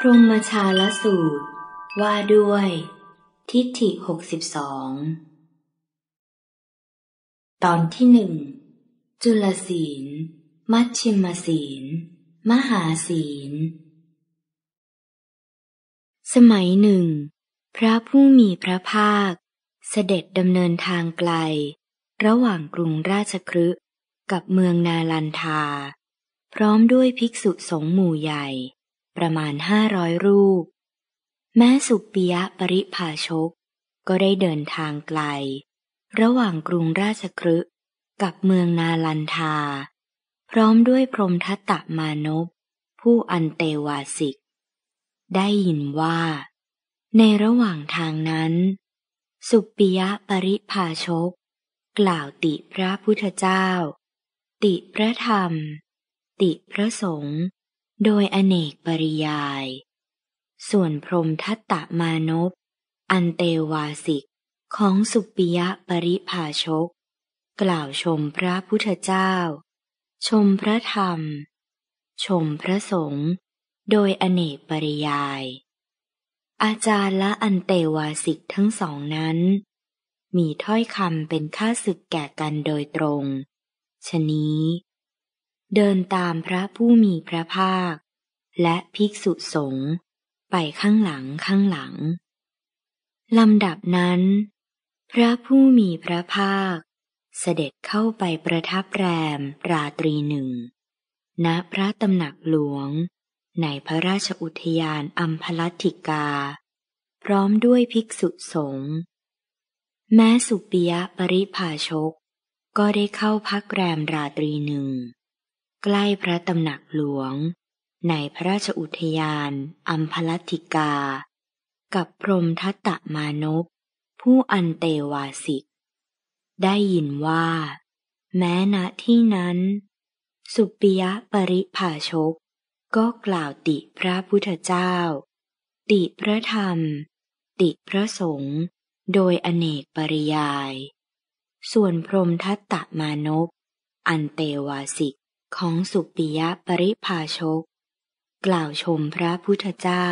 พรหมชาลสูตร ว่าด้วย ทิฏฐิหกสิบสอง ตอนที่หนึ่ง จุลศีล มัชชิมศีล มหาศีล สมัยหนึ่ง พระผู้มีพระภาค เสด็จดำเนินทางไกล ระหว่างกรุงราชครึกับเมืองนาลันทา พร้อมด้วยภิกษุสงฆ์หมู่ใหญ่ประมาณห้าร้อยรูป แม้ สุปิยะ ปริภาชกก็ได้เดินทางไกล ระหว่างกรุงราชครึกับเมืองนาลันทา พร้อมด้วยพรมทัตตมานพผู้อันเตวาสิก ได้ยินว่า ในระหว่างทางนั้น สุปิยะ ปริภาชก กล่าวติพระพุทธเจ้า ติพระธรรม ติพระสงฆ์โดยอเนกปริยาย ส่วนพรมทัตตมานพ อันเตวาสิกของสุปิยะปริภาชก กล่าวชมพระพุทธเจ้า ชมพระธรรม ชมพระสงฆ์โดยอเนกปริยาย อาจารย์ละอันเตวาสิกทั้งสองนั้น มีถ้อยคำเป็นค่าศึกแก่กันโดยตรงชนี้เดินตามพระผู้มีพระภาค และภิกษุสงฆ์ไปข้างหลังข้างหลัง ลำดับนั้น พระผู้มีพระภาคเสด็จเข้าไปประทับแรมราตรีหนึ่งณพระตำหนักหลวง ในพระราชอุทยานอัมพลัติกา พร้อมด้วยภิกษุสงฆ์แม้สุปิยะปริภาชกก็ได้เข้าพักแรมราตรีหนึ่งใกล้พระตำหนักหลวง ในพระราชอุทยานอัมพลติกา กับพรมทัตตมานพผู้อันเตวาสิก ได้ยินว่า แม้ณที่นั้น สุปิยะปริภาชกก็กล่าวติพระพุทธเจ้า ติพระธรรม ติพระสงฆ์โดยอเนกปริยาย ส่วนพรมทัตตมานพอันเตวาสิกของสุปิยะปริภาชก กล่าวชมพระพุทธเจ้า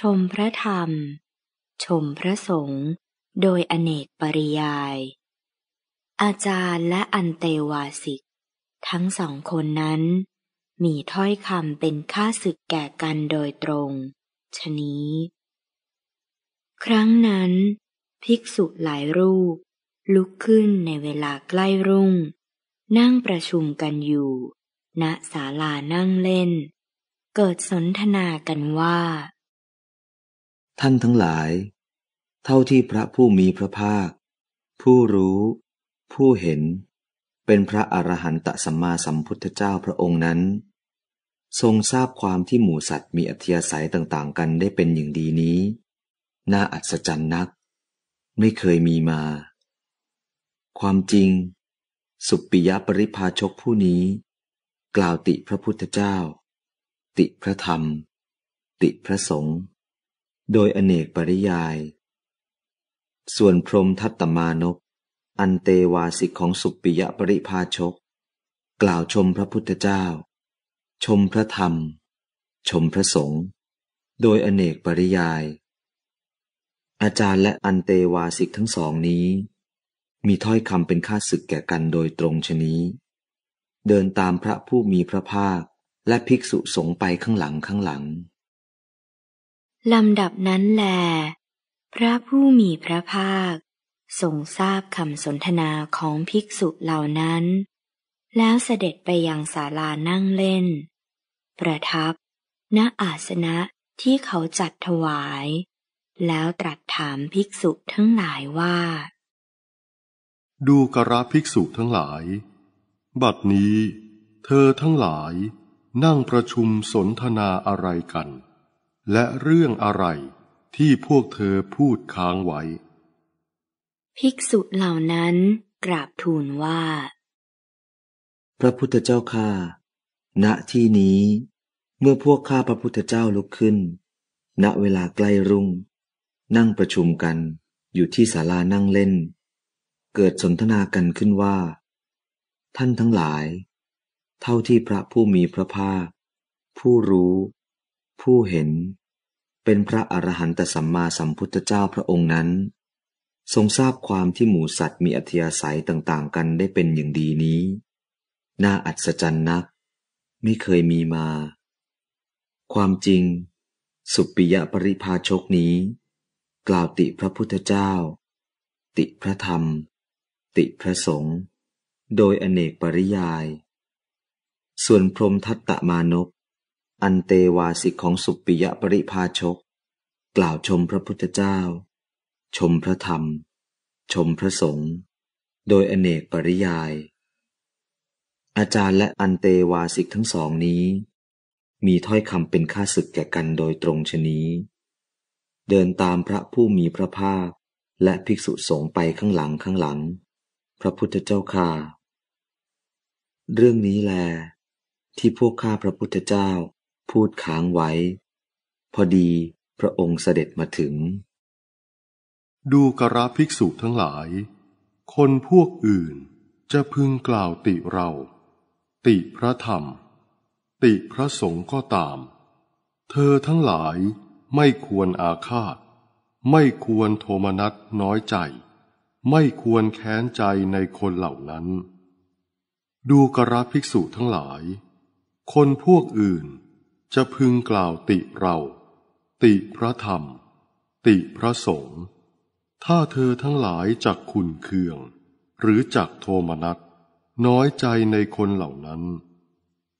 ชมพระธรรม ชมพระสงฆ์โดยอเนกปริยาย อาจารย์และอันเตวาสิก ทั้งสองคนนั้น มีถ้อยคำเป็นค่าศึกแก่กันโดยตรง ชนี้ ครั้งนั้นภิกษุหลายรูป ลุกขึ้นในเวลาใกล้รุ่งนั่งประชุมกันอยู่ ณ ศาลานั่งเล่น เกิดสนทนากันว่า ท่านทั้งหลาย เท่าที่พระผู้มีพระภาค ผู้รู้ ผู้เห็น เป็นพระอรหันตสัมมาสัมพุทธเจ้าพระองค์นั้น ทรงทราบความที่หมู่สัตว์มีอัธยาศัยต่าง ๆ กันได้เป็นอย่างดีนี้ น่าอัศจรรย์นัก ไม่เคยมีมา ความจริงสุปปิยปริพาชกผู้นี้ กล่าวติพระพุทธเจ้า ติพระธรรม ติพระสงฆ์โดยอเนกปริยาย ส่วนพรมทัตตมานพอันเตวาสิกของสุปปิยปริพาชก กล่าวชมพระพุทธเจ้า ชมพระธรรม ชมพระสงฆ์โดยอเนกปริยาย อาจารย์และอันเตวาสิกทั้งสองนี้มีถ้อยคำเป็นค่าศึกแก่กันโดยตรงชนี้ เดินตามพระผู้มีพระภาคและภิกษุสงไปข้างหลังข้างหลังลำดับนั้นแล พระผู้มีพระภาคทรงทราบคำสนทนาของภิกษุเหล่านั้น แล้วเสด็จไปยังศาลานั่งเล่น ประทับณอาสนะที่เขาจัดถวาย แล้วตรัสถามภิกษุทั้งหลายว่าดูกระภิกษุทั้งหลาย บัดนี้เธอทั้งหลายนั่งประชุมสนทนาอะไรกัน และเรื่องอะไรที่พวกเธอพูดค้างไว้ ภิกษุเหล่านั้นกราบทูลว่า พระพุทธเจ้าข้าณที่นี้เมื่อพวกข้าพระพุทธเจ้าลุกขึ้น ณเวลาใกล้รุ่งนั่งประชุมกันอยู่ที่ศาลานั่งเล่นเกิดสนทนากันขึ้นว่า ท่านทั้งหลาย เท่าที่พระผู้มีพระภาค ผู้รู้ ผู้เห็น เป็นพระอรหันตสัมมาสัมพุทธเจ้าพระองค์นั้น ทรงทราบความที่หมูสัตว์มีอัธยาศัยต่าง ๆ กันได้เป็นอย่างดีนี้น่าอัศจรรย์นักไม่เคยมีมา ความจริง สุปิยะปริภาชกนี้ กล่าวติพระพุทธเจ้า ติพระธรรมติพระสงฆ์โดยอเนกปริยาย ส่วนพรมทัตตมานพ อันเตวาสิกของสุปิยปริภาชก กล่าวชมพระพุทธเจ้า ชมพระธรรม ชมพระสงฆ์โดยอเนกปริยาย อาจารย์และอันเตวาสิกทั้งสองนี้ มีถ้อยคำเป็นค่าศึกแก่กันโดยตรงชนี้ เดินตามพระผู้มีพระภาคและภิกษุสงฆ์ไปข้างหลังข้างหลังพระพุทธเจ้าค่า เรื่องนี้แล ที่พวกข้าพระพุทธเจ้าพูดค้างไว้ พอดีพระองค์เสด็จมาถึง ดูกระภิกษุทั้งหลาย คนพวกอื่นจะพึงกล่าวติเรา ติพระธรรม ติพระสงฆ์ก็ตาม เธอทั้งหลายไม่ควรอาฆาต ไม่ควรโทมนัสน้อยใจไม่ควรแค้นใจในคนเหล่านั้น ดูกระภิกษุทั้งหลาย คนพวกอื่นจะพึงกล่าวติเรา ติพระธรรม ติพระสงฆ์ ถ้าเธอทั้งหลายจักขุนเคือง หรือจักโทมนัสน้อยใจในคนเหล่านั้น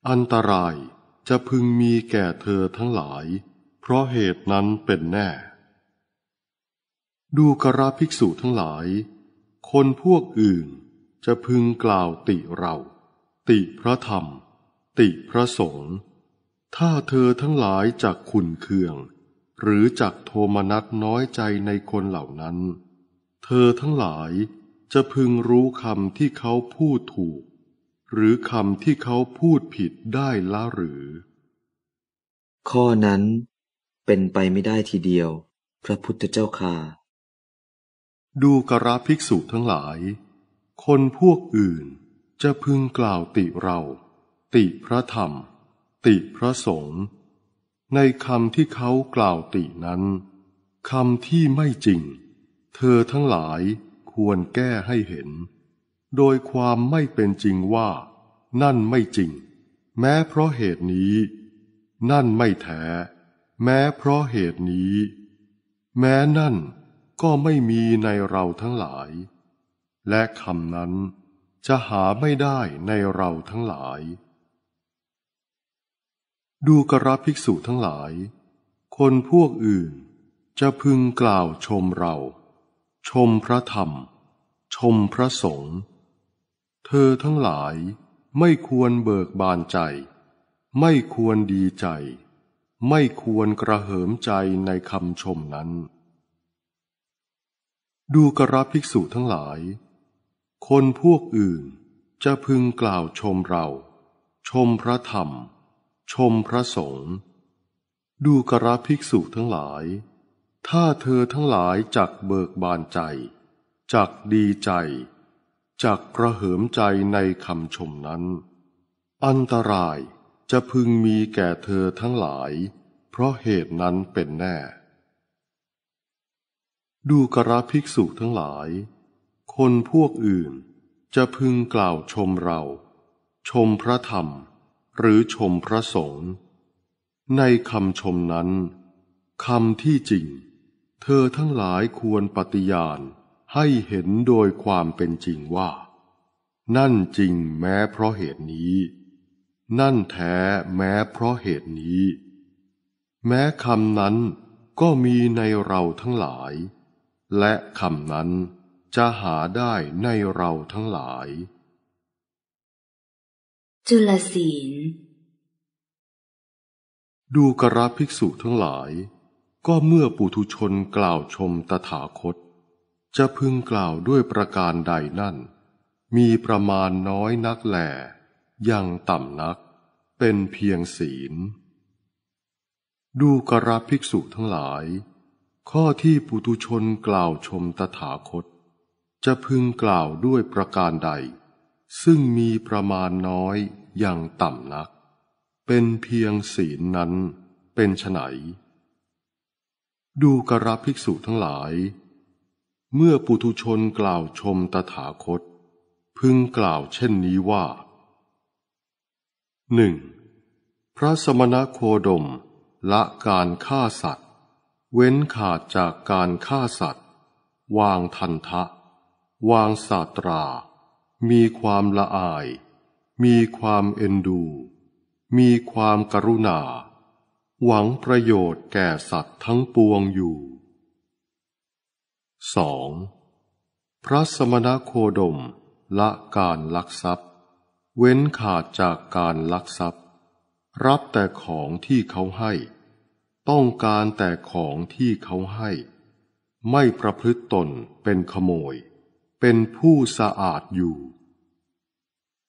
อันตรายจะพึงมีแก่เธอทั้งหลาย เพราะเหตุนั้นเป็นแน่ดูกราภิกษุทั้งหลาย คนพวกอื่นจะพึงกล่าวติเรา ติพระธรรม ติพระสงฆ์ ถ้าเธอทั้งหลายจากขุนเคือง หรือจากโทมนัสน้อยใจในคนเหล่านั้น เธอทั้งหลายจะพึงรู้คำที่เขาพูดถูก หรือคำที่เขาพูดผิดได้ละหรือ ข้อนั้นเป็นไปไม่ได้ทีเดียว พระพุทธเจ้าค่ะดูกระภิกษุทั้งหลาย คนพวกอื่นจะพึงกล่าวติเรา ติพระธรรม ติพระสงฆ์ในคำที่เขากล่าวตินั้นคำที่ไม่จริง เธอทั้งหลายควรแก้ให้เห็น โดยความไม่เป็นจริงว่า นั่นไม่จริง แม้เพราะเหตุนี้ นั่นไม่แท้ แม้เพราะเหตุนี้ แม้นั่นก็ไม่มีในเราทั้งหลาย และคำนั้นจะหาไม่ได้ในเราทั้งหลาย ดูกระภิกษุทั้งหลาย คนพวกอื่นจะพึงกล่าวชมเรา ชมพระธรรม ชมพระสงฆ์ เธอทั้งหลายไม่ควรเบิกบานใจ ไม่ควรดีใจ ไม่ควรกระเหิมใจในคำชมนั้นดูกระภิกษุทั้งหลาย คนพวกอื่นจะพึงกล่าวชมเรา ชมพระธรรม ชมพระสงฆ์ดูกระภิกษุทั้งหลาย ถ้าเธอทั้งหลายจักเบิกบานใจจักดีใจจักกระเหิมใจในคำชมนั้น อันตรายจะพึงมีแก่เธอทั้งหลาย เพราะเหตุนั้นเป็นแน่ดูกระภิกษุทั้งหลาย คนพวกอื่นจะพึงกล่าวชมเรา ชมพระธรรมหรือชมพระสงฆ์ในคำชมนั้น คำที่จริง เธอทั้งหลายควรปฏิญาณให้เห็นโดยความเป็นจริงว่า นั่นจริงแม้เพราะเหตุนี้ นั่นแท้แม้เพราะเหตุนี้ แม้คำนั้นก็มีในเราทั้งหลายและคำนั้นจะหาได้ในเราทั้งหลาย จุลศีล ดูกระภิกษุทั้งหลาย ก็เมื่อปุถุชนกล่าวชมตถาคต จะพึงกล่าวด้วยประการใดนั่น มีประมาณน้อยนักแหลยังต่ำนักเป็นเพียงศีล ดูกระภิกษุทั้งหลายข้อที่ปุตุชนกล่าวชมตถาคต จะพึงกล่าวด้วยประการใด ซึ่งมีประมาณน้อยอย่างต่ำนัก เป็นเพียงศีลนั้นเป็นไฉนดูกระภิกษุทั้งหลาย เมื่อปุถุชนกล่าวชมตถาคต พึงกล่าวเช่นนี้ว่าหนึ่งพระสมณโคดมละการฆ่าสัตวเว้นขาดจากการฆ่าสัตว์ วางทันทะ วางศาตรา มีความละอาย มีความเอ็นดู มีความกรุณา หวังประโยชน์แก่สัตว์ทั้งปวงอยู่ 2. พระสมณโคดมละการลักทรัพย์ เว้นขาดจากการลักทรัพย์ รับแต่ของที่เขาให้ต้องการแต่ของที่เขาให้ ไม่ประพฤติตนเป็นขโมย เป็นผู้สะอาดอยู่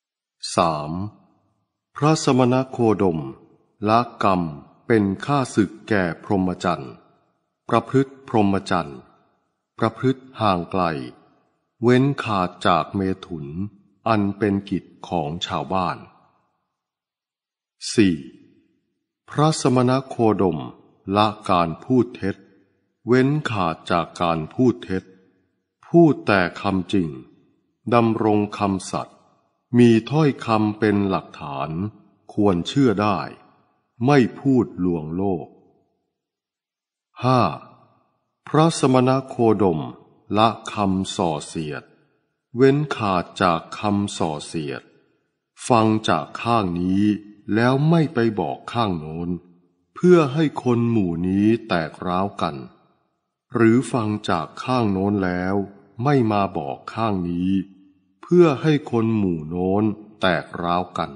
3. พระสมณโคดม ละกรรมเป็นข้าศึกแก่พรหมจรรย์ ประพฤติพรหมจรรย์ ประพฤติห่างไกล เว้นขาดจากเมถุน อันเป็นกิจของชาวบ้าน 4. พระสมณโคดมละการพูดเท็จ เว้นขาดจากการพูดเท็จ พูดแต่คำจริงดำรงคำสัตย์มีถ้อยคำเป็นหลักฐาน ควรเชื่อได้ ไม่พูดลวงโลก 5. พระสมณโคดม ละคำส่อเสียด เว้นขาดจากคำส่อเสียด ฟังจากข้างนี้แล้วไม่ไปบอกข้างโน้นเพื่อให้คนหมู่นี้แตกร้าวกัน หรือฟังจากข้างโน้นแล้ว ไม่มาบอกข้างนี้ เพื่อให้คนหมู่โน้นแตกร้าวกัน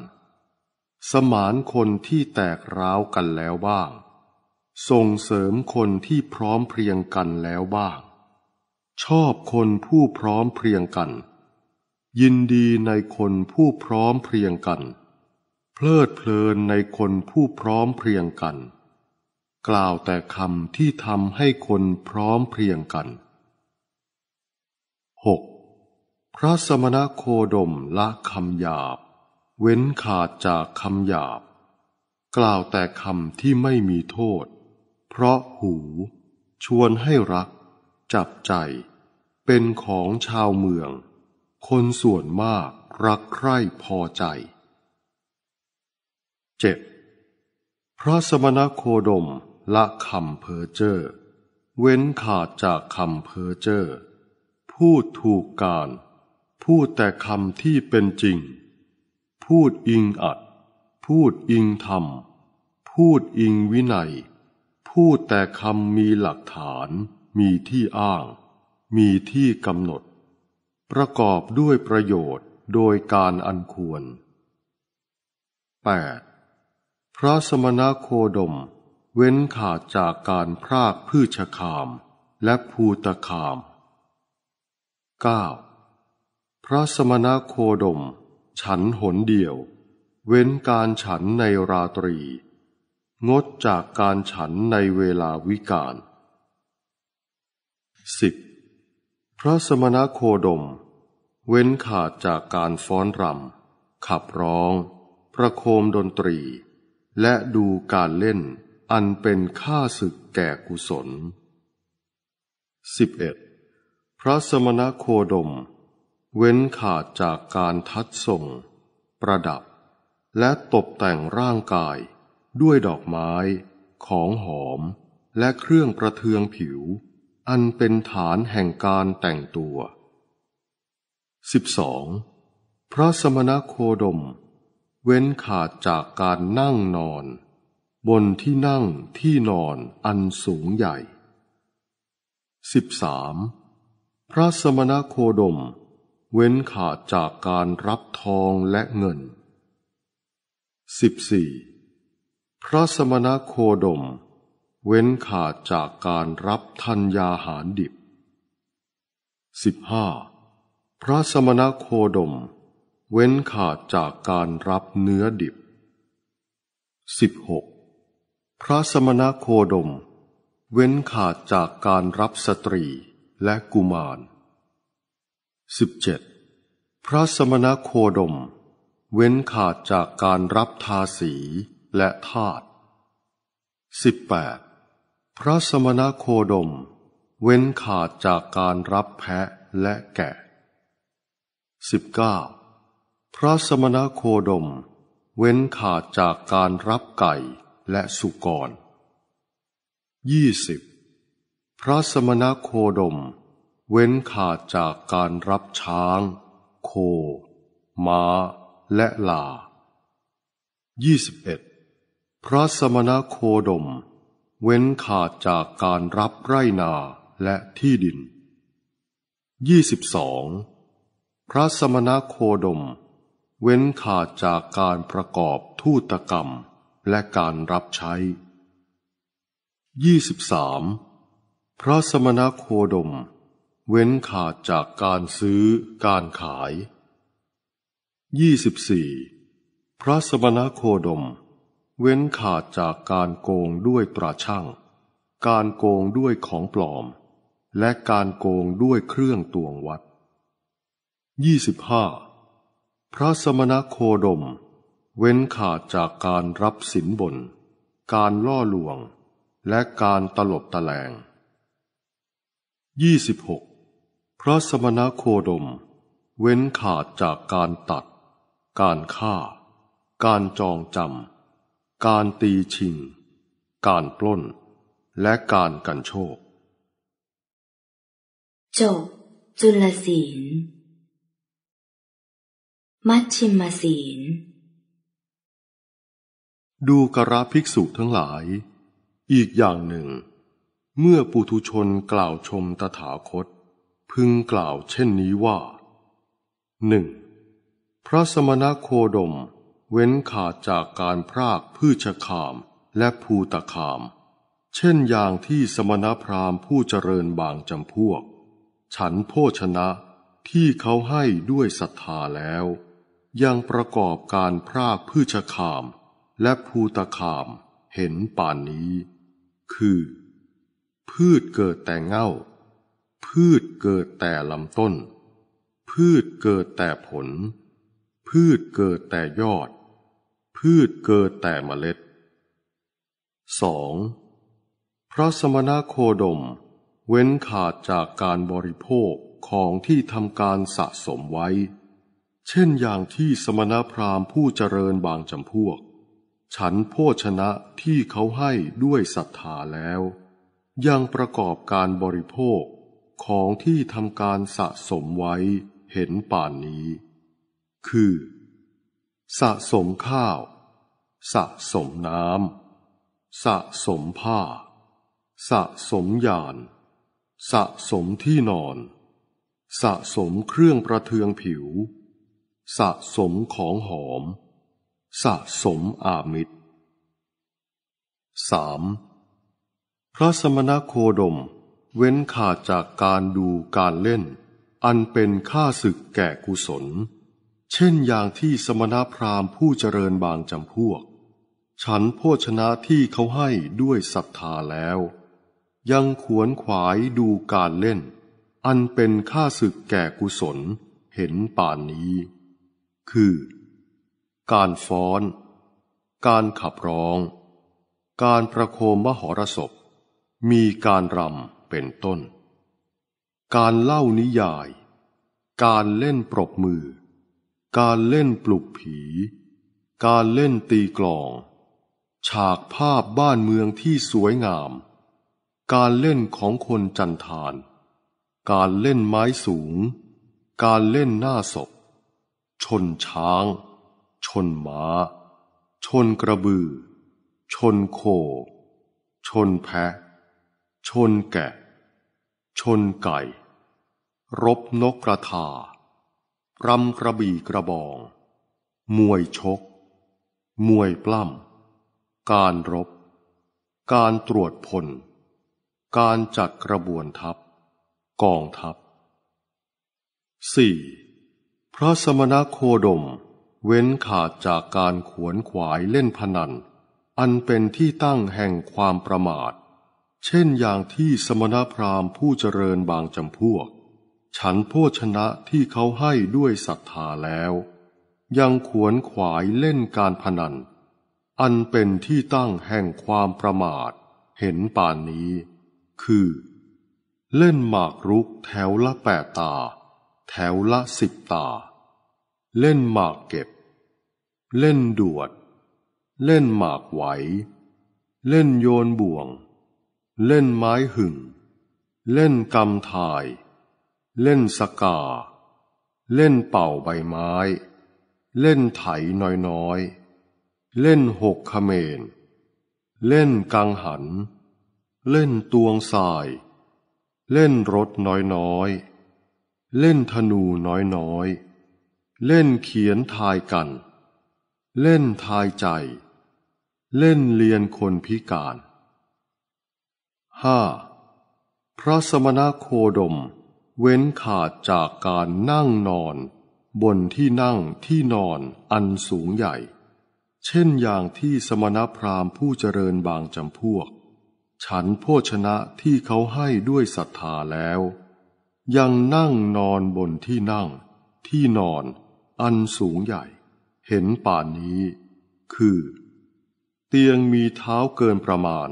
สมานคนที่แตกร้าวกันแล้วบ้าง ส่งเสริมคนที่พร้อมเพรียงกันแล้วบ้าง ชอบคนผู้พร้อมเพรียงกัน ยินดีในคนผู้พร้อมเพรียงกันเพลิดเพลินในคนผู้พร้อมเพรียงกัน กล่าวแต่คำที่ทำให้คนพร้อมเพรียงกัน 6. พระสมณโคดมละคำหยาบ เว้นขาดจากคำหยาบ กล่าวแต่คำที่ไม่มีโทษ เพราะหู ชวนให้รัก จับใจ เป็นของชาวเมือง คนส่วนมากรักใคร่พอใจเจ็บพระสมณโคดม ละคำเพอเจอเว้นขาดจากคำเพอเจอพูดถูกการ พูดแต่คำที่เป็นจริง พูดอิงอัด พูดอิงธรรม พูดอิงวินัย พูดแต่คำมีหลักฐาน มีที่อ้าง มีที่กำหนด ประกอบด้วยประโยชน์โดยการอันควร 8. พระสมณโคดม เว้นขาดจากการพรากพืชคามและภูตคาม 9. พระสมณโคดม ฉันหนเดียว เว้นการฉันในราตรี งดจากการฉันในเวลาวิกาล 10. พระสมณโคดม เว้นขาดจากการฟ้อนรำขับร้องประโคมดนตรีและดูการเล่น อันเป็นค่าศึกแก่กุศล 11. พระสมณโคดม เว้นขาดจากการทัดส่งประดับ และตกแต่งร่างกาย ด้วยดอกไม้ ของหอม และเครื่องประเทืองผิว อันเป็นฐานแห่งการแต่งตัว 12. พระสมณโคดมเว้นขาดจากการนั่งนอน บนที่นั่งที่นอนอันสูงใหญ่ 13. พระสมณโคดม เว้นขาดจากการรับทองและเงิน 14. พระสมณโคดม เว้นขาดจากการรับธัญญาหารดิบ 15. พระสมณโคดมเว้นขาดจากการรับเนื้อดิบ 16. พระสมณโคดม เว้นขาดจากการรับสตรีและกุมาร 17. พระสมณโคดม เว้นขาดจากการรับทาสีและทาต 18. พระสมณโคดม เว้นขาดจากการรับแพะและแกะ 19. พระสมณโคดม เว้นขาดจากการรับไก่และสุกรยี่สิบพระสมณโคดม เว้นขาดจากการรับช้าง โค ม้า และลายี่สิบเอ็ดพระสมณโคดม เว้นขาดจากการรับไร่นาและที่ดินยี่สิบองพระสมณโคดมเว้นขาดจากการประกอบทูตกรรมและการรับใช้ 23. พระสมณโคดม เว้นขาดจากการซื้อการขาย 24. พระสมณโคดม เว้นขาดจากการโกงด้วยตราช่าง การโกงด้วยของปลอม และการโกงด้วยเครื่องตวงวัด 25. พระสมณโคดม เว้นขาดจากการรับสินบนการล่อลวงและการตลบตะแลง 26. พระสมณโคดม เว้นขาดจากการตัด การฆ่า การจองจำการตีชิง การปล้น และการกันโชค จบจุลศีลมัชชิมศีล ดูกระภิกษุทั้งหลาย อีกอย่างหนึ่ง เมื่อปุถุชนกล่าวชมตถาคต พึงกล่าวเช่นนี้ว่าหนึ่ง พระสมณโคดมเว้นขาดจากการพรากพืชคามและภูตคาม เช่นอย่างที่สมณพราหมณ์ผู้เจริญบางจำพวก ฉันโภชนะที่เขาให้ด้วยศรัทธาแล้วยังประกอบการพรากพืชขามและภูตขามเห็นป่านนี้ คือ พืชเกิดแต่เง่า พืชเกิดแต่ลำต้น พืชเกิดแต่ผล พืชเกิดแต่ยอด พืชเกิดแต่เมล็ด 2. พระสมณโคดมเว้นขาดจากการบริโภคของที่ทำการสะสมไว้เช่นอย่างที่สมณพราหมณ์ผู้เจริญบางจำพวก ฉันโภชนะที่เขาให้ด้วยศรัทธาแล้ว ยังประกอบการบริโภคของที่ทำการสะสมไว้เห็นป่านนี้ คือ สะสมข้าว สะสมน้ำ สะสมผ้า สะสมยาน สะสมที่นอน สะสมเครื่องประเทืองผิวสะสมของหอม สะสมอามิตร 3. พระสมณโคดมเว้นขาดจากการดูการเล่น อันเป็นค่าศึกแก่กุศล เช่นอย่างที่สมณพราหมณ์ผู้เจริญบางจำพวก ฉันโภชนะที่เขาให้ด้วยศรัทธาแล้ว ยังขวนขวายดูการเล่น อันเป็นค่าศึกแก่กุศล เห็นป่านนี้คือ การฟ้อน การขับร้อง การประโคมมหรสพ มีการรำเป็นต้น การเล่านิยาย การเล่นปรบมือ การเล่นปลุกผี การเล่นตีกลอง ฉากภาพบ้านเมืองที่สวยงาม การเล่นของคนจันทานการเล่นไม้สูง การเล่นหน้าศพชนช้าง ชนมา้า ชนกระบือ ชนโค ชนแพะ ชนแกะ ชนไก่ รบนกกระทา รำกระบี่กระบอง มวยชก มวยปล้ำ การรบ การตรวจพลการจัดกระบวนทัพกองทัพ 4. พระสมณโคดม เว้นขาดจากการขวนขวายเล่นพนัน อันเป็นที่ตั้งแห่งความประมาท เช่นอย่างที่สมณพราหมณ์ผู้เจริญบางจำพวก ฉันโภชนะที่เขาให้ด้วยศรัทธาแล้ว ยังขวนขวายเล่นการพนัน อันเป็นที่ตั้งแห่งความประมาท เห็นป่านนี้ คือ เล่นหมากรุกแถวละแปดตา แถวละสิบตาเล่นหมากเก็บ เล่นดวด เล่นหมากไหว เล่นโยนบ่วง เล่นไม้หึ่งเล่นกำทาย เล่นสกา เล่นเป่าใบไม้ เล่นไถน้อยๆ เล่นหกขเมน เล่นกังหัน เล่นตวงสาย เล่นรถน้อยๆ เล่นธนูน้อยๆเล่นเขียนทายกัน เล่นทายใจ เล่นเรียนคนพิการ ห้า พระสมณโคดม เว้นขาดจากการนั่งนอน บนที่นั่งที่นอนอันสูงใหญ่ เช่นอย่างที่สมณพราหมณ์ผู้เจริญบางจำพวก ฉันโภชนะที่เขาให้ด้วยศรัทธาแล้ว ยังนั่งนอนบนที่นั่ง ที่นอนอันสูงใหญ่ เห็นป่านนี้ คือ เตียงมีเท้าเกินประมาณ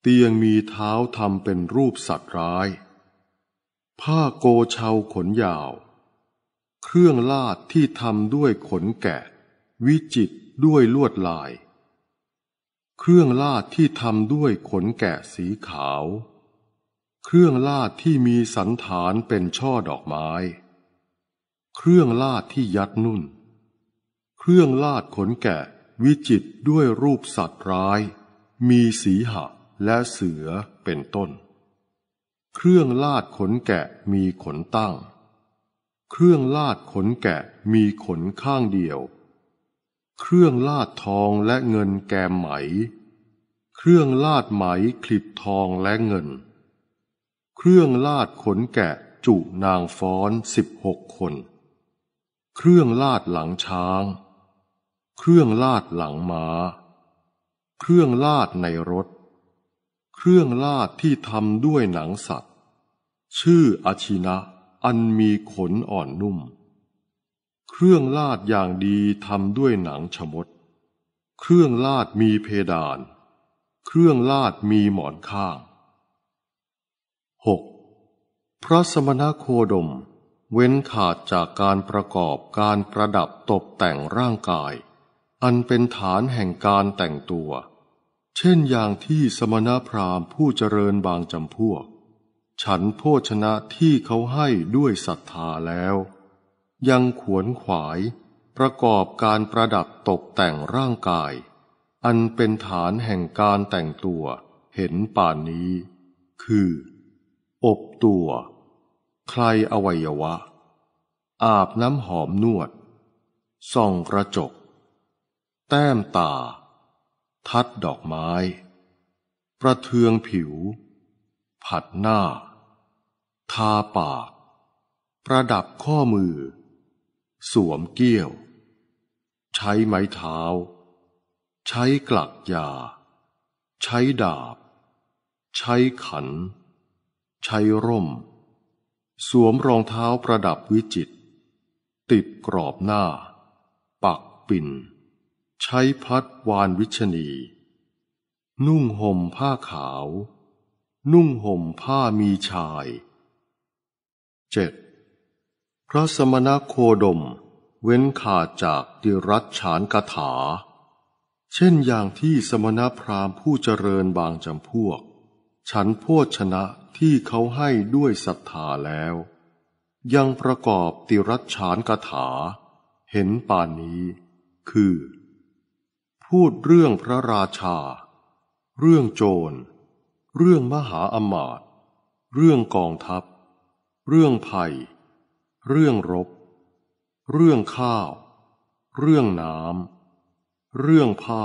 เตียงมีเท้าทำเป็นรูปสัตว์ร้าย ผ้าโกเชาขนยาว เครื่องลาดที่ทำด้วยขนแกะ วิจิตด้วยลวดลาย เครื่องลาดที่ทำด้วยขนแกะสีขาว เครื่องลาดที่มีสันฐานเป็นช่อดอกไม้เครื่องลาดที่ยัดนุ่น เครื่องลาดขนแกะวิจิตด้วยรูปสัตว์ร้าย มีสีหะ และเสือเป็นต้น เครื่องลาดขนแกะมีขนตั้ง เครื่องลาดขนแกะมีขนข้างเดียว เครื่องลาดทองและเงินแกมไหม เครื่องลาดไหมคลิบทองและเงิน เครื่องลาดขนแกะจุนางฟ้อนสิบหกคนเครื่องลาดหลังช้าง เครื่องลาดหลังมา้า เครื่องลาดในรถ เครื่องลาดที่ทำด้วยหนังสัตว์ ชื่ออาชินะอันมีขนอ่อนนุ่ม เครื่องลาดอย่างดีทำด้วยหนังชมด เครื่องลาดมีเพดาน เครื่องลาดมีหมอนข้าง 6. พระสมณโคดมเว้นขาดจากการประกอบการประดับตกแต่งร่างกาย อันเป็นฐานแห่งการแต่งตัว เช่นอย่างที่สมณพราหมณ์ผู้เจริญบางจำพวก ฉันโภชนะที่เขาให้ด้วยศรัทธาแล้ว ยังขวนขวายประกอบการประดับตกแต่งร่างกาย อันเป็นฐานแห่งการแต่งตัวเห็นป่านนี้ คือ อบตัวใครอวัยวะ อาบน้ำหอมนวด ส่องกระจก แต้มตา ทัดดอกไม้ ประเทืองผิว ผัดหน้า ทาปาก ประดับข้อมือ สวมเกี้ยว ใช้ไม้เท้า ใช้กลักยา ใช้ดาบ ใช้ขัน ใช้ร่มสวมรองเท้าประดับวิจิต ติดกรอบหน้า ปักปิ่น ใช้พัดวานวิชนีนุ่งห่มผ้าขาว นุ่งห่มผ้ามีชายเจ็ดพระสมณโคดมเว้นขาดจากดิรัชฉานคาถา เช่นอย่างที่สมณพราหมณ์ผู้เจริญบางจำพวก ฉันพวชนะที่เขาให้ด้วยศรัทธาแล้ว ยังประกอบติรัชฌานคาถาเห็นป่านนี้คือ พูดเรื่องพระราชา เรื่องโจร เรื่องมหาอมาตย์เรื่องกองทัพ เรื่องภัย เรื่องรบ เรื่องข้าว เรื่องน้ำเรื่องผ้า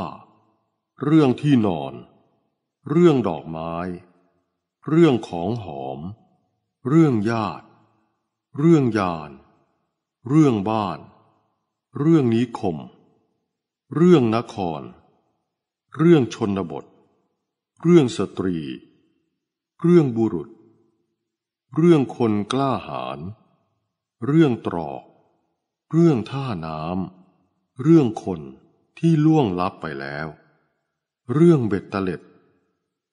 เรื่องที่นอน เรื่องดอกไม้เรื่องของหอม เรื่องญาติ เรื่องยานเรื่องบ้าน เรื่องนิคม เรื่องนคร เรื่องชนบท เรื่องสตรี เรื่องบุรุษ เรื่องคนกล้าหาญ เรื่องตรอก เรื่องท่าน้ำ เรื่องคนที่ล่วงลับไปแล้ว เรื่องเบ็ดตะเล็ด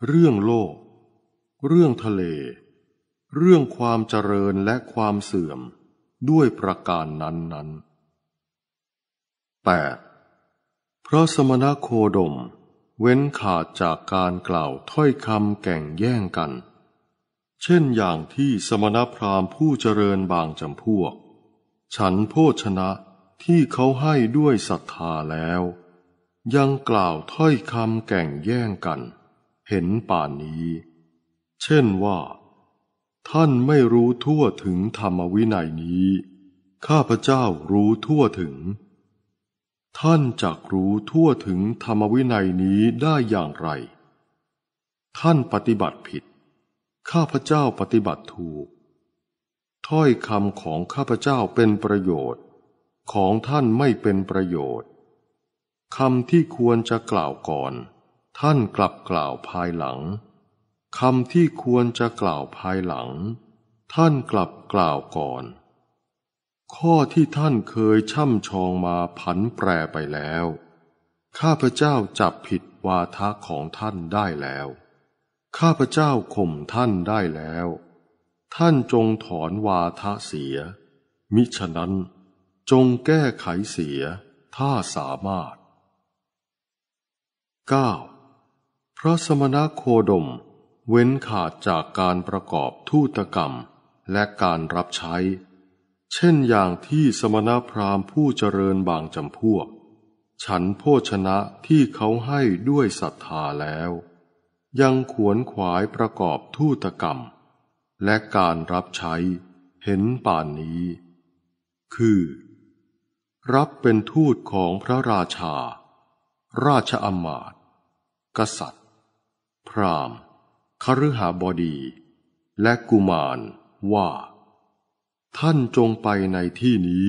เรื่องโลกเรื่องทะเล เรื่องความเจริญและความเสื่อมด้วยประการนั้นนั้น 8. เพราะสมณโคดมเว้นขาดจากการกล่าวถ้อยคำแก่งแย่งกัน เช่นอย่างที่สมณพราหมณ์ผู้เจริญบางจำพวก ฉันโพชนะที่เขาให้ด้วยศรัทธาแล้ว ยังกล่าวถ้อยคำแก่งแย่งกัน เห็นป่านนี้เช่นว่า ท่านไม่รู้ทั่วถึงธรรมวินัยนี้ ข้าพเจ้ารู้ทั่วถึง ท่านจักรู้ทั่วถึงธรรมวินัยนี้ได้อย่างไร ท่านปฏิบัติผิด ข้าพเจ้าปฏิบัติถูก ถ้อยคำของข้าพเจ้าเป็นประโยชน์ ของท่านไม่เป็นประโยชน์คำที่ควรจะกล่าวก่อน ท่านกลับกล่าวภายหลังคำที่ควรจะกล่าวภายหลังท่านกลับกล่าวก่อน ข้อที่ท่านเคยช่ำชองมาผันแปรไปแล้ว ข้าพเจ้าจับผิดวาทะของท่านได้แล้ว ข้าพเจ้าข่มท่านได้แล้ว ท่านจงถอนวาทะเสีย มิฉะนั้นจงแก้ไขเสียถ้าสามารถ 9. พระสมณโคดมเว้นขาดจากการประกอบทูตกรรมและการรับใช้ เช่นอย่างที่สมณพราหมณ์ผู้เจริญบางจำพวก ฉันโภชนะที่เขาให้ด้วยศรัทธาแล้ว ยังขวนขวายประกอบทูตกรรมและการรับใช้เห็นป่านนี้ คือ รับเป็นทูตของพระราชา ราชอมาตย์กษัตริย์ พราหมณ์คฤหาบดี และกุมาร ว่า ท่านจงไปในที่นี้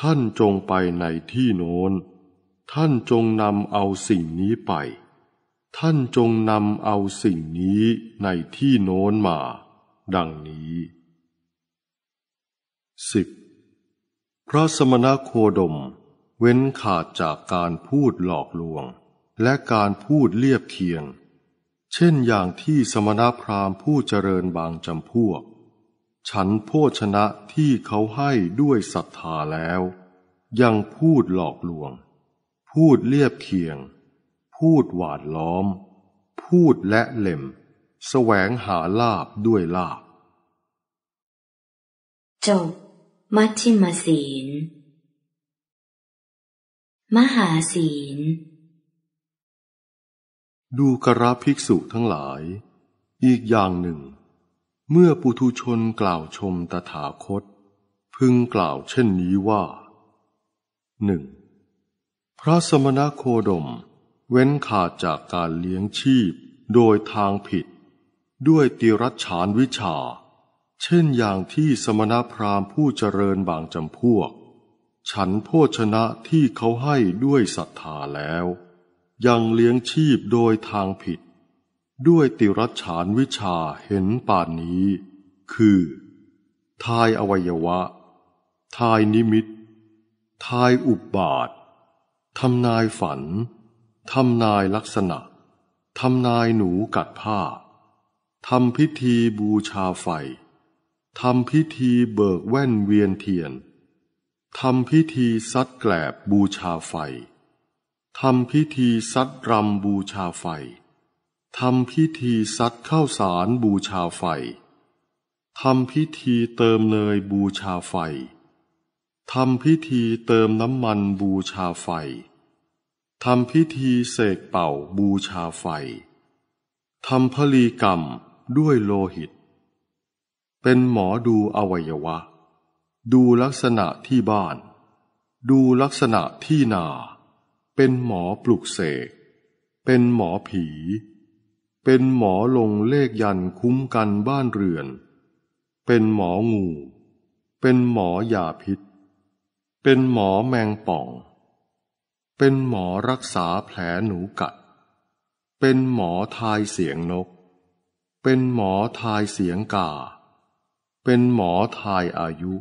ท่านจงไปในที่โน้นท่านจงนำเอาสิ่งนี้ไป ท่านจงนำเอาสิ่งนี้ในที่โน้นมา ดังนี้สิบพระสมณโคดมเว้นขาดจากการพูดหลอกลวง และการพูดเลียบเคียงเช่นอย่างที่สมณพราหมณ์ผู้เจริญบางจำพวก ฉันโภชนะที่เขาให้ด้วยศรัทธาแล้ว ยังพูดหลอกลวง พูดเลียบเคียง พูดหวาดล้อม พูดและเล่มแสวงหาลาบด้วยลาบ จบมัชชิมศีลมหาศีลดูกระภิกษุทั้งหลาย อีกอย่างหนึ่ง เมื่อปุถุชนกล่าวชมตถาคต พึงกล่าวเช่นนี้ว่าหนึ่งพระสมณโคดม เว้นขาดจากการเลี้ยงชีพโดยทางผิด ด้วยติรัชานวิชา เช่นอย่างที่สมณพราหมณ์ผู้เจริญบางจำพวก ฉันโภชนะที่เขาให้ด้วยศรัทธาแล้วยังเลี้ยงชีพโดยทางผิด ด้วยติรัฉานวิชาเห็นป่านนี้ คือ ทายอวัยวะ ทายนิมิต ทายอุบบาททำนายฝันทำนายลักษณะทำนายหนูกัดผ้าทำพิธีบูชาไฟทำพิธีเบิกแว่นเวียนเทียนทำพิธีซัดแกลบบูชาไฟทำพิธีซัดรำบูชาไฟ ทำพิธีซัดข้าวสารบูชาไฟ ทำพิธีเติมเนยบูชาไฟ ทำพิธีเติมน้ำมันบูชาไฟ ทำพิธีเสกเป่าบูชาไฟ ทำพลีกรรมด้วยโลหิต เป็นหมอดูอวัยวะ ดูลักษณะที่บ้าน ดูลักษณะที่นาเป็นหมอปลุกเสก เป็นหมอผี เป็นหมอลงเลขยันคุ้มกันบ้านเรือน เป็นหมองู เป็นหมอยาพิษ เป็นหมอแมงป่อง เป็นหมอรักษาแผลหนูกัด เป็นหมอทายเสียงนก เป็นหมอทายเสียงกา เป็นหมอทายอายุ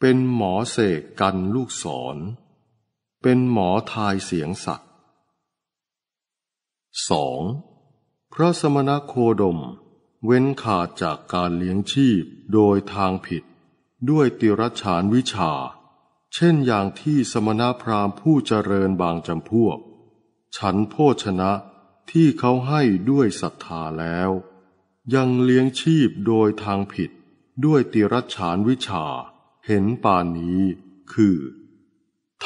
เป็นหมอเสกกันลูกศรเป็นหมอทายเสียงสัตว์ 2. พระสมณโคดม เว้นขาดจากการเลี้ยงชีพโดยทางผิด ด้วยติรชานวิชา เช่นอย่างที่สมณพราหมณ์ผู้เจริญบางจำพวก ฉันโภชนะที่เขาให้ด้วยศรัทธาแล้ว ยังเลี้ยงชีพโดยทางผิด ด้วยติรชานวิชา เห็นป่านนี้คือ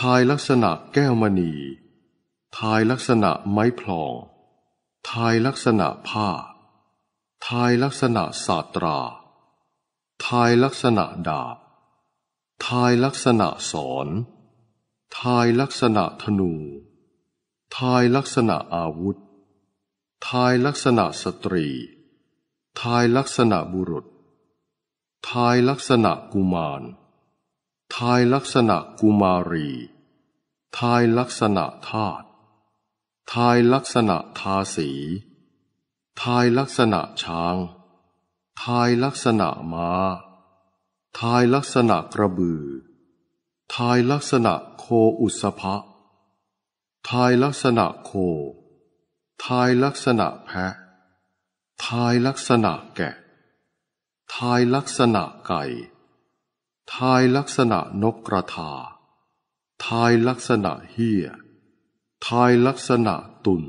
ทายลักษณะแก้วมณี ทายลักษณะไม้พลอง ทายลักษณะผ้า ทายลักษณะศาสตรา ทายลักษณะดาบ ทายลักษณะสอน ทายลักษณะธนู ทายลักษณะอาวุธ ทายลักษณะสตรี ทายลักษณะบุรุษ ทายลักษณะกุมารทายลักษณะกุมารี ทายลักษณะธาตุทายลักษณะทาสี ทายลักษณะช้าง ทายลักษณะมา้า ทายลักษณะกระบือ ทายลักษณะโคอุสภะ ทายลักษณะโค ทายลักษณะแพะ ทายลักษณะแกะ ทายลักษณะไก่ทายลักษณะนกกระทา ทายลักษณะเฮีย ทายลักษณะตุน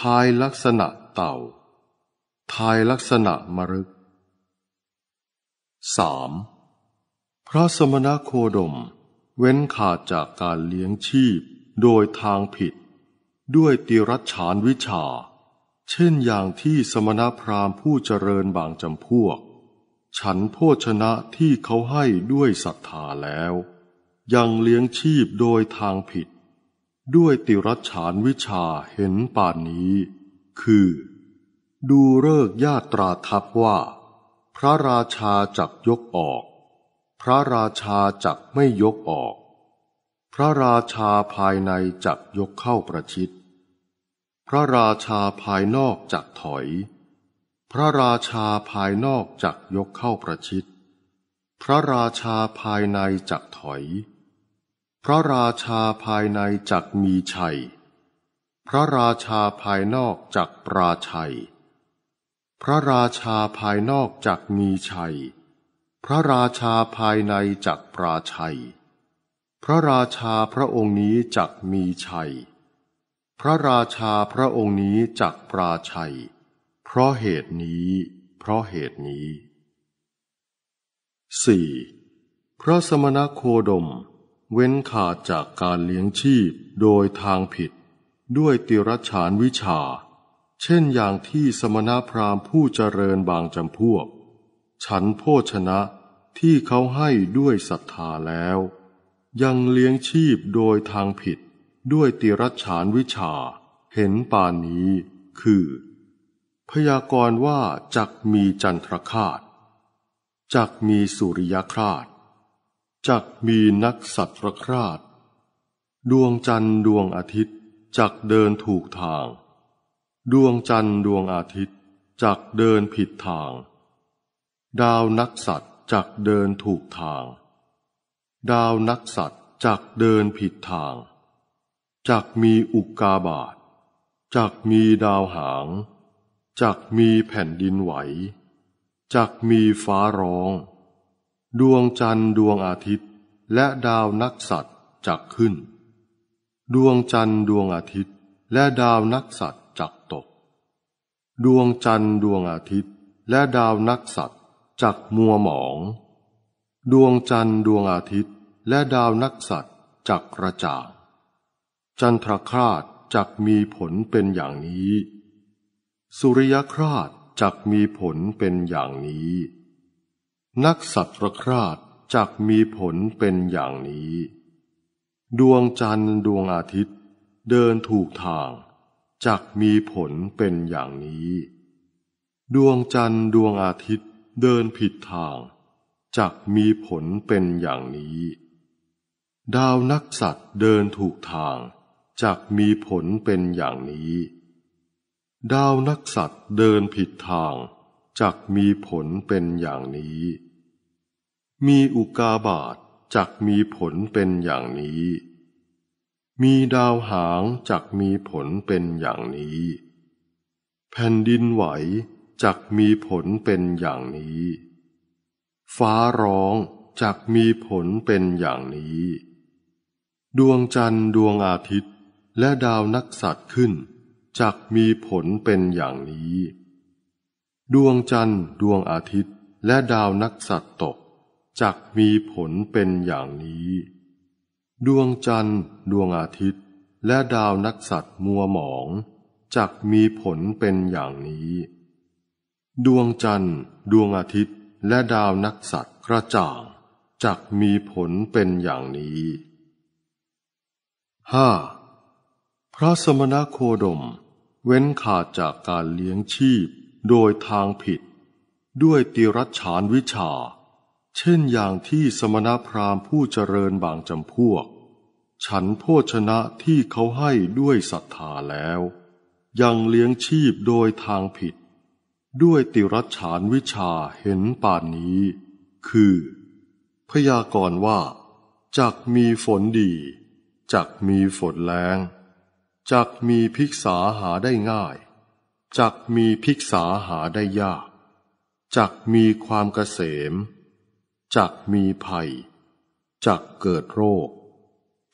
ทายลักษณะเต่า ทายลักษณะมรึก 3. พระสมณโคดม เว้นขาดจากการเลี้ยงชีพโดยทางผิด ด้วยติรัชานวิชา เช่นอย่างที่สมณพราหมณ์ผู้เจริญบางจำพวกฉันโภชนะที่เขาให้ด้วยศรัทธาแล้ว ยังเลี้ยงชีพโดยทางผิด ด้วยติรัชานวิชาเห็นป่านนี้ คือ ดูเลิกญาตราทับว่า พระราชาจักยกออก พระราชาจักไม่ยกออก พระราชาภายในจักยกเข้าประชิด พระราชาภายนอกจักถอยพระราชาภายนอกจักยกเข้าประชิด พระราชาภายในจักถอย พระราชาภายในจักมีชัย พระราชาภายนอกจักปราชัย พระราชาภายนอกจักมีชัย พระราชาภายในจักปราชัย พระราชาพระองค์นี้จักมีชัย พระราชาพระองค์นี้จักปราชัยเพราะเหตุนี้ เพราะเหตุนี้ 4. พระสมณโคดม เว้นขาดจากการเลี้ยงชีพโดยทางผิด ด้วยติรชานวิชา เช่นอย่างที่สมณพราหมณ์ผู้เจริญบางจำพวก ฉันโภชนะที่เขาให้ด้วยศรัทธาแล้ว ยังเลี้ยงชีพโดยทางผิดด้วยติรชานวิชา เห็นป่านนี้คือพยากรณ์ว่าจักมีจันทรคาตจักมีสุริยคราตจักมีนักสัตว์คราตดวงจันทร์ดวงอาทิตย์จักเดินถูกทาง ดวงจันทร์ดวงอาทิตย์จักเดินผิดทาง ดาวนักสัตว์จักเดินถูกทาง ดาวนักสัตว์จักเดินผิดทางจักมีอุกกาบาตจักมีดาวหางจักมีแผ่นดินไหวจักมีฟ้าร้อง ดวงจันทร์ดวงอาทิตย์และดาวนักสัตว์จักขึ้น ดวงจันทร์ดวงอาทิตย์และดาวนักสัตว์จักตก ดวงจันทร์ดวงอาทิตย์และดาวนักสัตว์จักมัวหมอง ดวงจันทร์ดวงอาทิตย์ และดาวนักสัตว์จักกระจ่างจันทรคราชจักมีผลเป็นอย่างนี้สุริยคราชจักมีผลเป็นอย่างนี้ นักสัตว์คราชจักมีผลเป็นอย่างนี้ ดวงจันทร์ดวงอาทิตย์ เดินถูกทางจักมีผลเป็นอย่างนี้ ดวงจันทร์ดวงอาทิตย์เดินผิดทาง จักมีผลเป็นอย่างนี้ ดาวนักสัตว์เดินถูกทางจักมีผลเป็นอย่างนี้ดาวนักสัตว์เดินผิดทางจักมีผลเป็นอย่างนี้ มีอุกาบาตจักมีผลเป็นอย่างนี้ มีดาวหางจักมีผลเป็นอย่างนี้ แผ่นดินไหวจักมีผลเป็นอย่างนี้ ฟ้าร้องจักมีผลเป็นอย่างนี้ ดวงจันทร์ดวงอาทิตย์และดาวนักสัตว์ขึ้นจักมีผลเป็นอย่างนี้ ดวงจันทร์ดวงอาทิตย์และดาวนักสัตว์ตกจักมีผลเป็นอย่างนี้ ดวงจันทร์ ดวงอาทิตย์ และดาวนักสัตว์มัวหมอง จักมีผลเป็นอย่างนี้ ดวงจันทร์ ดวงอาทิตย์และดาวนักสัตว์กระจ่างจักมีผลเป็นอย่างนี้ห้าพระสมณโคดมเว้นขาดจากการเลี้ยงชีพโดยทางผิด ด้วยติรัชานวิชา เช่นอย่างที่สมณพราหมณ์ผู้เจริญบางจำพวก ฉันโภชนะที่เขาให้ด้วยศรัทธาแล้ว ยังเลี้ยงชีพโดยทางผิด ด้วยติรัชานวิชาเห็นป่านนี้ คือ พยากรณ์ว่าจักมีฝนดีจักมีฝนแรงจักมีภิกษาหาได้ง่าย จักมีภิกษาหาได้ยาก จักมีความเกษม จักมีภัย จักเกิดโรค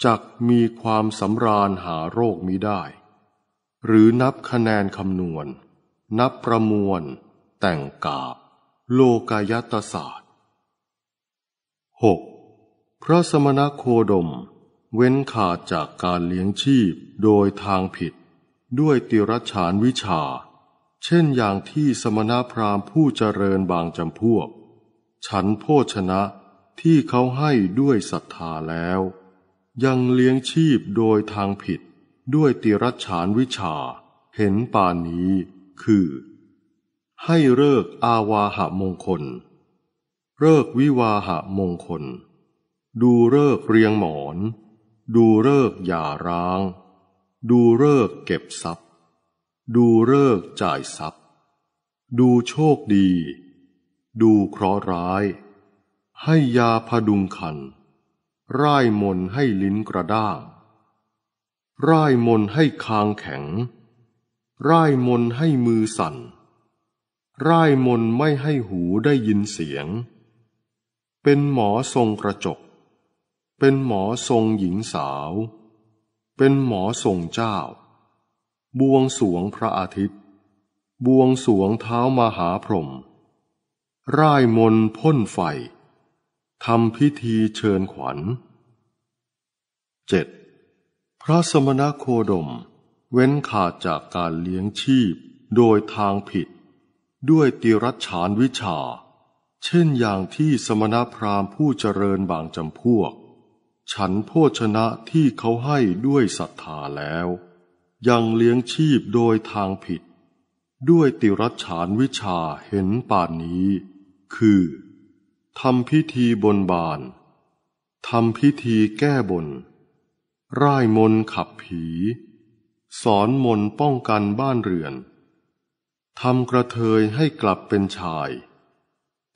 จักมีความสำราญหาโรคมิได้ หรือนับคะแนนคำนวณ นับประมวล แต่งกาบโลกายตศาสตร์ 6. พระสมณโคดมเว้นขาดจากการเลี้ยงชีพโดยทางผิด ด้วยติรชานวิชา เช่นอย่างที่สมณพราหมณ์ผู้เจริญบางจำพวก ฉันโภชนะที่เขาให้ด้วยศรัทธาแล้ว ยังเลี้ยงชีพโดยทางผิด ด้วยติรชานวิชา เห็นป่านนี้คือ ให้เลิกอาวาหะมงคลเลิกวิวาหะมงคล ดูเลิกเรียงหมอนดูเลิกอย่าร้าง ดูเลิกเก็บทรัพย์ ดูเลิกจ่ายทรัพย์ ดูโชคดี ดูเคราะห์ร้าย ให้ยาพดุงคัน ร่ายมนให้ลิ้นกระด้างร่ายมนให้คางแข็ง ร่ายมนให้มือสั่น ร่ายมนไม่ให้หูได้ยินเสียง เป็นหมอทรงกระจกเป็นหมอทรงหญิงสาว เป็นหมอทรงเจ้า บวงสวงพระอาทิตย์ บวงสวงเท้ามหาพรหมร่ายมนพ่นไฟ ทำพิธีเชิญขวัญเจ็ด พระสมณโคดม เว้นขาดจากการเลี้ยงชีพโดยทางผิด ด้วยติรัชานวิชา เช่นอย่างที่สมณพราหมณ์ผู้เจริญบางจำพวกฉันโภชนะที่เขาให้ด้วยศรัทธาแล้ว ยังเลี้ยงชีพโดยทางผิด ด้วยติรัชานวิชาเห็นป่านนี้ คือทำพิธีบนบานทำพิธีแก้บนร่ายมนขับผี สอนมนป้องกันบ้านเรือนทำกระเทยให้กลับเป็นชาย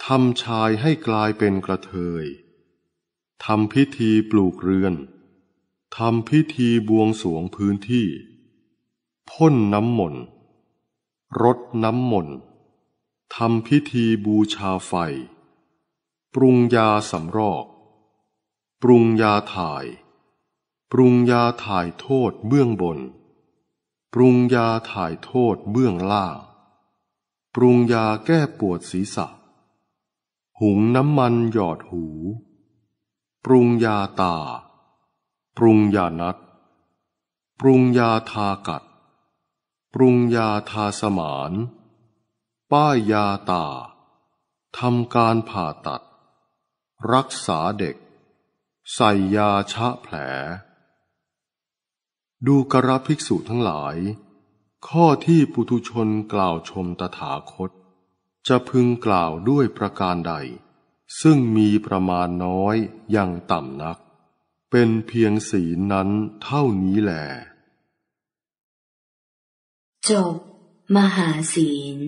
ทำชายให้กลายเป็นกระเทยทำพิธีปลูกเรือน ทำพิธีบวงสวงพื้นที่ พ่นน้ำมนต์ รดน้ำมนต์ทำพิธีบูชาไฟ ปรุงยาสำรอก ปรุงยาถ่าย ปรุงยาถ่ายโทษเบื้องบน ปรุงยาถ่ายโทษเบื้องล่าง ปรุงยาแก้ปวดศีรษะ หุงน้ำมันหยอดหูปรุงยาตา ปรุงยานัด ปรุงยาทากัด ปรุงยาทาสมาน ป้ายยาตาทำการผ่าตัด รักษาเด็ก ใส่ยาชะแผล ดูกระภิกษุทั้งหลาย ข้อที่ปุถุชนกล่าวชมตถาคต จะพึงกล่าวด้วยประการใดซึ่งมีประมาณน้อยยังต่ำนัก เป็นเพียงศีลนั้นเท่านี้แหละจบมหาศีล